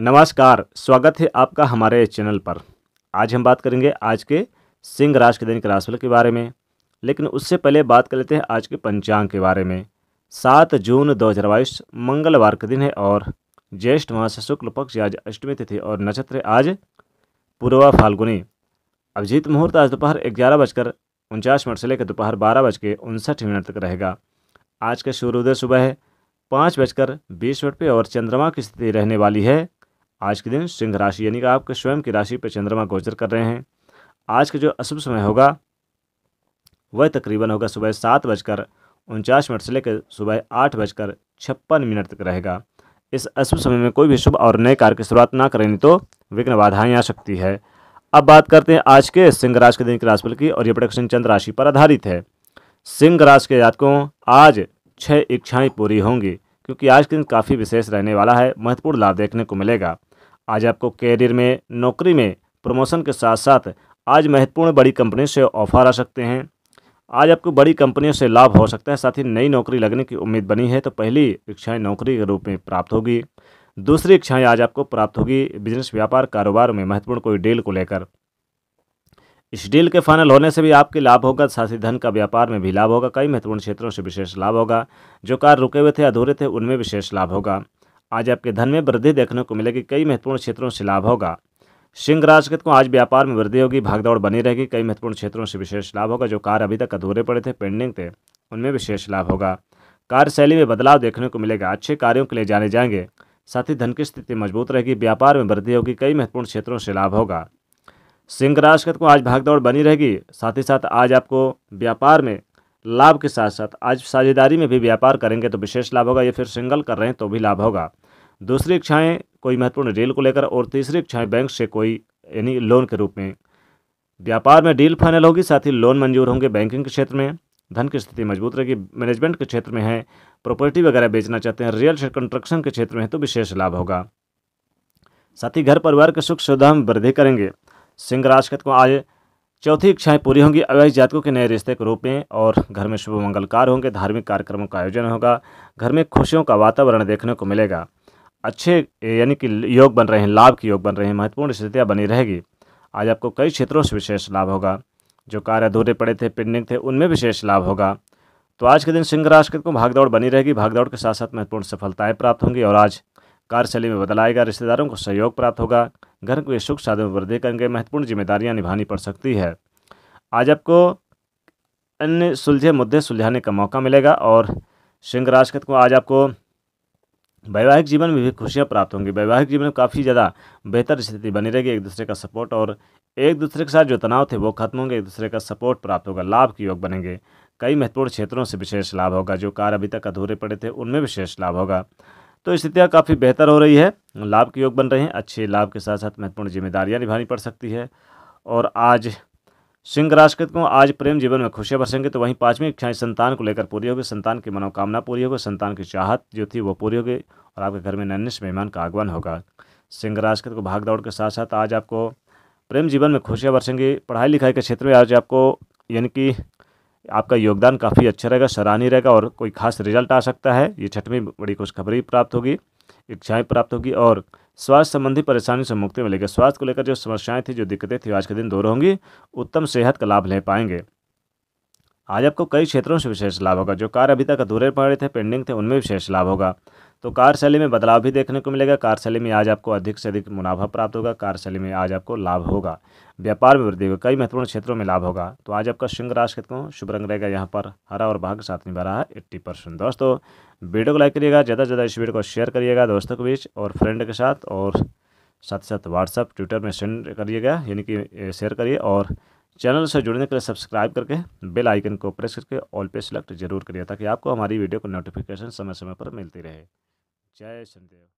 नमस्कार स्वागत है आपका हमारे चैनल पर आज हम बात करेंगे आज के सिंह राशि के के राशिफल के बारे में लेकिन उससे पहले बात कर लेते हैं आज के पंचांग के बारे में सात जून दो हज़ार बाईस मंगलवार के दिन है और ज्येष्ठ मास शुक्ल पक्ष आज अष्टमी तिथि और नक्षत्र आज पूर्वा फाल्गुनी अभिजीत मुहूर्त आज दोपहर ग्यारह बजकर उनचास मिनट से लेकर दोपहर बारह बज के उनसठ मिनट तक रहेगा आज का सूर्योदय सुबह है पाँच बजकर बीस मिनट पर और चंद्रमा की स्थिति रहने वाली है आज के दिन सिंह राशि यानी कि आपके स्वयं की राशि पर चंद्रमा गोचर कर रहे हैं आज का जो अशुभ समय होगा वह तकरीबन होगा सुबह सात बजकर उनचास मिनट से लेकर सुबह आठ बजकर छप्पन मिनट तक रहेगा इस अशुभ समय में कोई भी शुभ और नए कार्य की शुरुआत ना करें तो विघ्न बाधाएं आ सकती है अब बात करते हैं आज के सिंह राशि के दिन के राशिफल की और यह प्रोडक्शन चंद्र राशि पर आधारित है सिंह राशि के जातकों आज छह इच्छाएं पूरी होंगी क्योंकि आज के दिन काफ़ी विशेष रहने वाला है महत्वपूर्ण लाभ देखने को मिलेगा आज आपको कैरियर में नौकरी में प्रमोशन के साथ साथ आज महत्वपूर्ण बड़ी कंपनियों से ऑफर आ सकते हैं आज आपको बड़ी कंपनियों से लाभ हो सकता है साथ ही नई नौकरी लगने की उम्मीद बनी है तो पहली इच्छाएँ नौकरी के रूप में प्राप्त होगी दूसरी इच्छाएँ आज आपको प्राप्त होगी बिजनेस व्यापार कारोबार में महत्वपूर्ण कोई डील को लेकर इस डील के फाइनल होने से भी आपके लाभ होगा साथ ही धन का व्यापार में भी लाभ होगा कई महत्वपूर्ण क्षेत्रों से विशेष लाभ होगा जो कार्य रुके हुए थे अधूरे थे उनमें विशेष लाभ होगा आज आपके धन में वृद्धि देखने को मिलेगी कई महत्वपूर्ण क्षेत्रों से लाभ होगा सिंह राजगत को आज व्यापार में वृद्धि होगी भागदौड़ बनी रहेगी कई महत्वपूर्ण क्षेत्रों से विशेष लाभ होगा जो कार्य अभी तक अधूरे पड़े थे पेंडिंग थे उनमें विशेष लाभ होगा कार्यशैली में बदलाव देखने को मिलेगा अच्छे कार्यों के लिए जाने जाएंगे साथ ही धन की स्थिति मजबूत रहेगी व्यापार में वृद्धि होगी कई महत्वपूर्ण क्षेत्रों से लाभ होगा सिंह राजगत को आज भागदौड़ बनी रहेगी साथ ही साथ आज आपको व्यापार में लाभ के साथ साथ आज साझेदारी में भी व्यापार करेंगे तो विशेष लाभ होगा या फिर सिंगल कर रहे हैं तो भी लाभ होगा दूसरी इच्छाएँ कोई महत्वपूर्ण डील को लेकर और तीसरी इच्छाएँ बैंक से कोई यानी लोन के रूप में व्यापार में डील फाइनल होगी साथ ही लोन मंजूर होंगे बैंकिंग के क्षेत्र में धन की स्थिति मजबूत रहेगी मैनेजमेंट के क्षेत्र में है प्रॉपर्टी वगैरह बेचना चाहते हैं रियल स्टेट कंस्ट्रक्शन के क्षेत्र में है तो विशेष लाभ होगा साथ ही घर परिवार के सुख सुविधा में वृद्धि करेंगे सिंह राशि को आज चौथी इच्छाएं पूरी होंगी अवैध जातकों के नए रिश्ते के रूप में और घर में शुभ मंगल कार्य होंगे धार्मिक कार्यक्रमों का आयोजन होगा घर में खुशियों का वातावरण देखने को मिलेगा अच्छे यानी कि योग बन रहे हैं लाभ के योग बन रहे हैं महत्वपूर्ण स्थितियाँ बनी रहेगी आज आपको कई क्षेत्रों से विशेष लाभ होगा जो कार्य अधूरे पड़े थे पेंडिंग थे उनमें विशेष लाभ होगा तो आज के दिन सिंह राशि को भागदौड़ बनी रहेगी भागदौड़ के साथ साथ महत्वपूर्ण सफलताएं प्राप्त होंगी और आज कार्यशैली में बदल आएगा रिश्तेदारों को सहयोग प्राप्त होगा घर के सुख साधन में वृद्धि करेंगे महत्वपूर्ण जिम्मेदारियां निभानी पड़ सकती है आज आपको अन्य सुलझे मुद्दे सुलझाने का मौका मिलेगा और सिंह राशि को आज आपको वैवाहिक जीवन में भी खुशियाँ प्राप्त होंगी वैवाहिक जीवन में काफ़ी ज़्यादा बेहतर स्थिति बनी रहेगी एक दूसरे का सपोर्ट और एक दूसरे के साथ जो तनाव थे वो खत्म होंगे एक दूसरे का सपोर्ट प्राप्त होगा लाभ के योग बनेंगे कई महत्वपूर्ण क्षेत्रों से विशेष लाभ होगा जो कार्य अभी तक अधूरे पड़े थे उनमें विशेष लाभ होगा तो स्थितियाँ काफ़ी बेहतर हो रही है लाभ के योग बन रहे हैं अच्छे लाभ के साथ साथ महत्वपूर्ण जिम्मेदारियाँ निभानी पड़ सकती है और आज सिंह राशि को आज प्रेम जीवन में खुशियां बरसेंगे तो वहीं पांचवी इच्छाएं संतान को लेकर पूरी होगी संतान की मनोकामना पूरी होगी संतान की चाहत जो थी वो पूरी होगी और आपके घर में नन्हे मेहमान का आगमन होगा सिंह राशि को भाग दौड़ के साथ साथ आज आपको प्रेम जीवन में खुशियाँ बरसेंगी पढ़ाई लिखाई के क्षेत्र में आज आपको यानी कि आपका योगदान काफ़ी अच्छा रहेगा सराहनीय रहेगा और कोई खास रिजल्ट आ सकता है ये छठवीं बड़ी खुशखबरी प्राप्त होगी इच्छाएँ प्राप्त होगी और स्वास्थ्य संबंधी परेशानियों से मुक्ति मिलेगी स्वास्थ्य को लेकर जो समस्याएं थी जो दिक्कतें थी आज के दिन दूर होंगी उत्तम सेहत का लाभ ले पाएंगे आज आपको कई क्षेत्रों से विशेष लाभ होगा जो कार अभी तक अधूरे पड़े थे पेंडिंग थे उनमें विशेष लाभ होगा तो कार्यशैली में बदलाव भी देखने को मिलेगा कार्यशैली में आज आपको अधिक से अधिक मुनाफा प्राप्त होगा कार्यशैली में आज आपको लाभ होगा व्यापार में वृद्धि होगा कई महत्वपूर्ण क्षेत्रों में लाभ होगा तो आज आपका सिंह राशि कितना शुभ रंग रहेगा यहाँ पर हरा और भाग साथ निभा रहा है एट्टी परसेंट दोस्तों वीडियो को लाइक करिएगा ज़्यादा से ज़्यादा इस वीडियो को शेयर करिएगा दोस्तों के बीच और फ्रेंड के साथ और साथ ही साथ व्हाट्सअप ट्विटर में सेंड करिएगा यानी कि शेयर करिए और चैनल से जुड़ने के लिए सब्सक्राइब करके बेल आइकन को प्रेस करके ऑल पे सिलेक्ट जरूर करिए ताकि आपको हमारी वीडियो को नोटिफिकेशन समय समय पर मिलती रहे जय संदेव